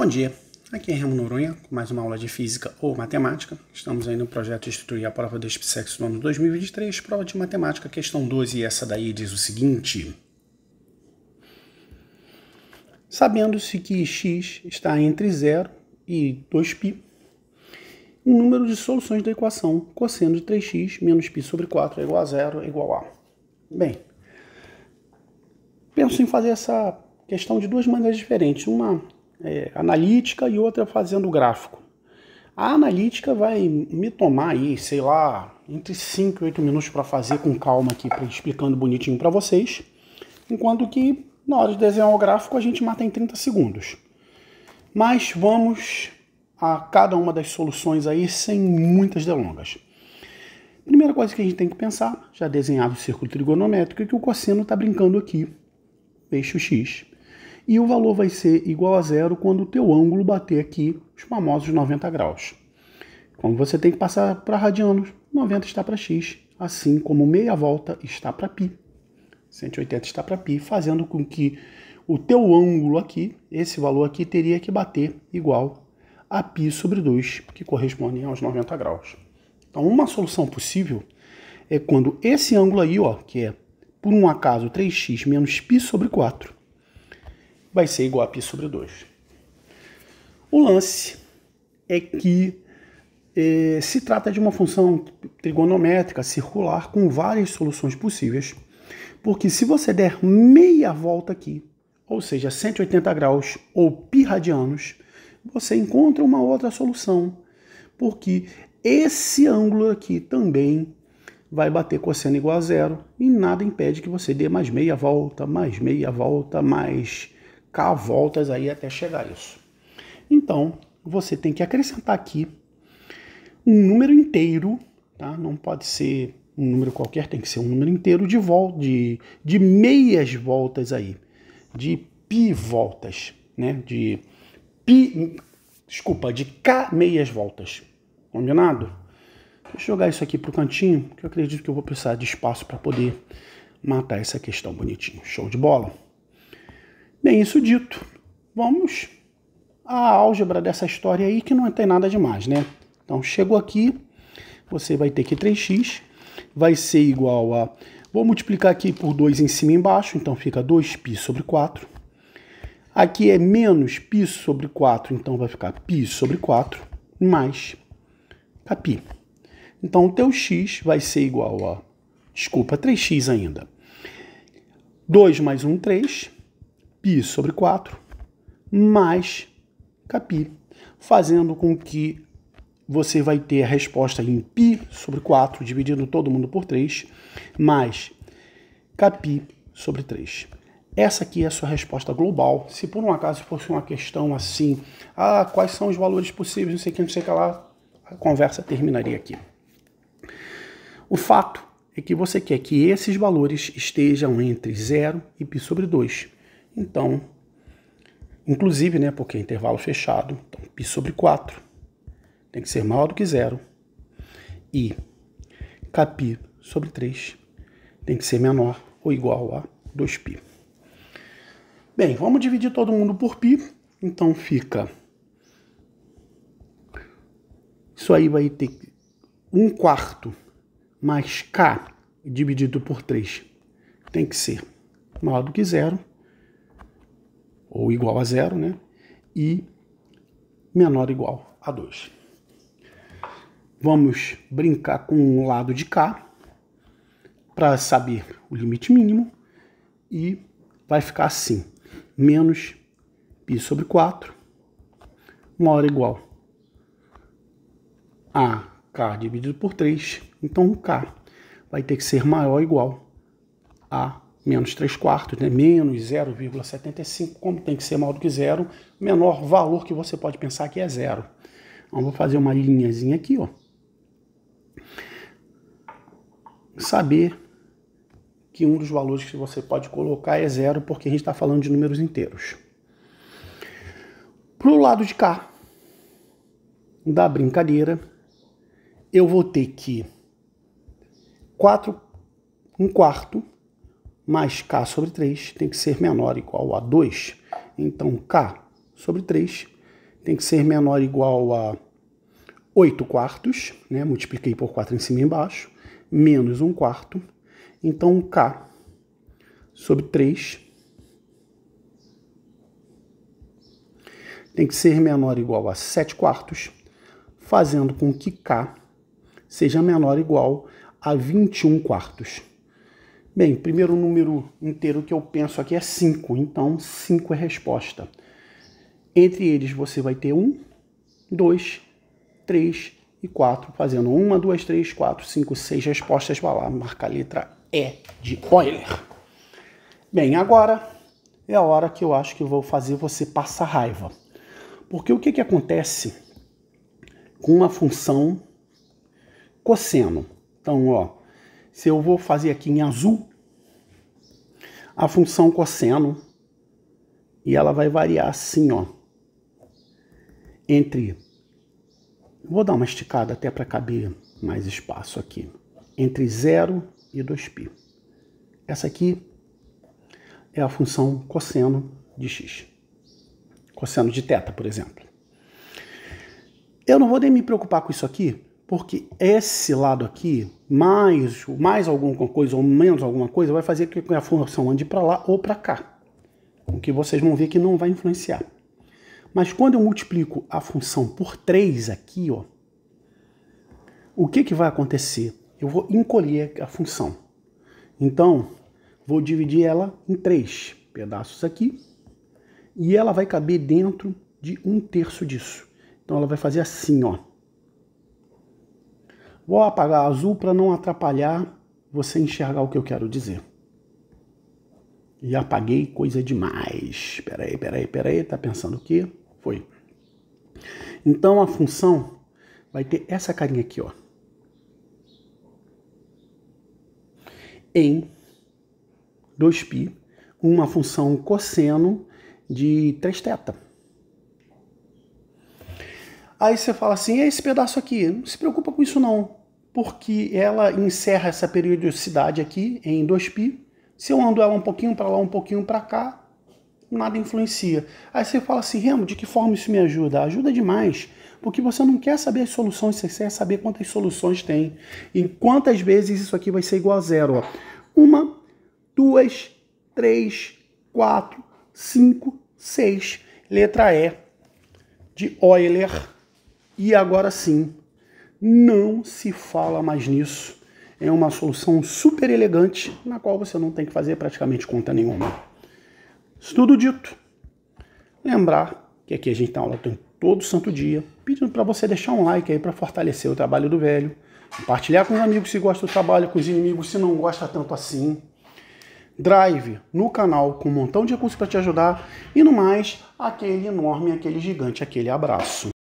Bom dia, aqui é Remo Noronha com mais uma aula de Física ou Matemática. Estamos aí no projeto Instituir a Prova do Espsexo no ano 2023, prova de matemática, questão 12, e essa daí diz o seguinte. Sabendo-se que x está entre 0 e 2π, o número de soluções da equação cosseno de 3x menos π sobre 4 é igual a zero é igual a... Bem, penso em fazer essa questão de duas maneiras diferentes. Uma é, analítica e outra fazendo gráfico. A analítica vai me tomar aí, sei lá, entre 5 e 8 minutos para fazer com calma aqui, explicando bonitinho para vocês. Enquanto que na hora de desenhar o gráfico a gente mata em 30 segundos. Mas vamos a cada uma das soluções aí sem muitas delongas. Primeira coisa que a gente tem que pensar, já desenhado o círculo trigonométrico, é que o cosseno está brincando aqui, eixo x e o valor vai ser igual a zero quando o teu ângulo bater aqui os famosos 90 graus. Como você tem que passar para radianos, 90 está para x, assim como meia volta está para π. 180 está para π, fazendo com que o teu ângulo aqui, esse valor aqui, teria que bater igual a π sobre 2, que corresponde aos 90 graus. Então, uma solução possível é quando esse ângulo aí, ó, que é, por um acaso, 3x menos π sobre 4, vai ser igual a π sobre 2. O lance é que é, se trata de uma função trigonométrica circular com várias soluções possíveis, porque se você der meia volta aqui, ou seja, 180 graus ou π radianos, você encontra uma outra solução, porque esse ângulo aqui também vai bater cosseno igual a zero e nada impede que você dê mais meia volta, mais meia volta, mais voltas aí até chegar a isso. Então, você tem que acrescentar aqui um número inteiro, tá? Não pode ser um número qualquer, tem que ser um número inteiro de vol de, de meias voltas aí, de pi voltas, né? De pi, desculpa, de k meias voltas. Combinado? Deixa eu jogar isso aqui pro cantinho, que eu acredito que eu vou precisar de espaço para poder matar essa questão bonitinho. Show de bola. Bem, isso dito, vamos à álgebra dessa história aí que não tem nada demais, né? Então, chegou aqui, você vai ter que 3x vai ser igual a... Vou multiplicar aqui por 2 em cima e embaixo, então fica 2π sobre 4. Aqui é menos π sobre 4, então vai ficar π sobre 4, mais π. Então, o teu x vai ser igual a... Desculpa, 3x ainda. 2 mais 1, 3 π sobre 4 mais kπ, fazendo com que você vai ter a resposta em π sobre 4, dividindo todo mundo por 3, mais kπ sobre 3. Essa aqui é a sua resposta global. Se por um acaso fosse uma questão assim, ah, quais são os valores possíveis, não sei o que, não sei o que lá, a conversa terminaria aqui. O fato é que você quer que esses valores estejam entre 0 e π sobre 2. Então, inclusive, né, porque é intervalo fechado, então π sobre 4 tem que ser maior do que zero. E kπ sobre 3 tem que ser menor ou igual a 2π. Bem, vamos dividir todo mundo por π, então fica... Isso aí vai ter 1 quarto mais k dividido por 3 tem que ser maior do que zero ou igual a zero, né? E menor ou igual a 2. Vamos brincar com o lado de cá para saber o limite mínimo e vai ficar assim, menos π sobre 4, maior ou igual a k dividido por 3, então k vai ter que ser maior ou igual a menos 3 quartos, né? menos 0,75, como tem que ser maior do que zero, menor valor que você pode pensar que é zero. Então, vou fazer uma linhazinha aqui, ó. Saber que um dos valores que você pode colocar é zero, porque a gente está falando de números inteiros. Para o lado de cá da brincadeira, eu vou ter que 4, 1 um quarto mais K sobre 3 tem que ser menor ou igual a 2. Então, K sobre 3 tem que ser menor ou igual a 8 quartos, né? multipliquei por 4 em cima e embaixo, menos 1 quarto. Então, K sobre 3 tem que ser menor ou igual a 7 quartos, fazendo com que K seja menor ou igual a 21 quartos. Bem, o primeiro número inteiro que eu penso aqui é 5, então 5 é resposta. Entre eles você vai ter 1, 2, 3 e 4, fazendo 1, 2, 3, 4, 5, 6 respostas. Vai lá, marca a letra E de Euler. Bem, agora é a hora que eu acho que eu vou fazer você passar raiva. Porque o que, que acontece com uma função cosseno? Então, ó, se eu vou fazer aqui em azul, a função cosseno, e ela vai variar assim, ó, entre, vou dar uma esticada até para caber mais espaço aqui, entre 0 e 2π. Essa aqui é a função cosseno de x, cosseno de θ, por exemplo. Eu não vou nem me preocupar com isso aqui, porque esse lado aqui, mais, mais alguma coisa ou menos alguma coisa, vai fazer com que a função ande para lá ou para cá. O que vocês vão ver que não vai influenciar. Mas quando eu multiplico a função por 3 aqui, ó, o que, que vai acontecer? Eu vou encolher a função. Então, vou dividir ela em três pedaços aqui, e ela vai caber dentro de um terço disso. Então ela vai fazer assim, ó. Vou apagar azul para não atrapalhar você enxergar o que eu quero dizer. E apaguei coisa demais. Peraí, peraí, peraí. Tá pensando o quê? Foi. Então a função vai ter essa carinha aqui, ó. Em 2π, uma função cosseno de 3 θ. Aí você fala assim, é esse pedaço aqui, não se preocupa com isso não porque ela encerra essa periodicidade aqui em 2π. Se eu ando ela um pouquinho para lá, um pouquinho para cá, nada influencia. Aí você fala assim, Remo, de que forma isso me ajuda? Ajuda demais, porque você não quer saber as soluções, você quer saber quantas soluções tem e quantas vezes isso aqui vai ser igual a zero. Ó. Uma, duas, três, quatro, cinco, seis. Letra E de Euler. E agora sim, não se fala mais nisso. É uma solução super elegante na qual você não tem que fazer praticamente conta nenhuma. tudo dito. Lembrar que aqui a gente tem aula todo santo dia, pedindo para você deixar um like aí para fortalecer o trabalho do velho, compartilhar com os amigos se gosta do trabalho, com os inimigos se não gosta tanto assim. Drive no canal com um montão de recursos para te ajudar e no mais, aquele enorme, aquele gigante, aquele abraço.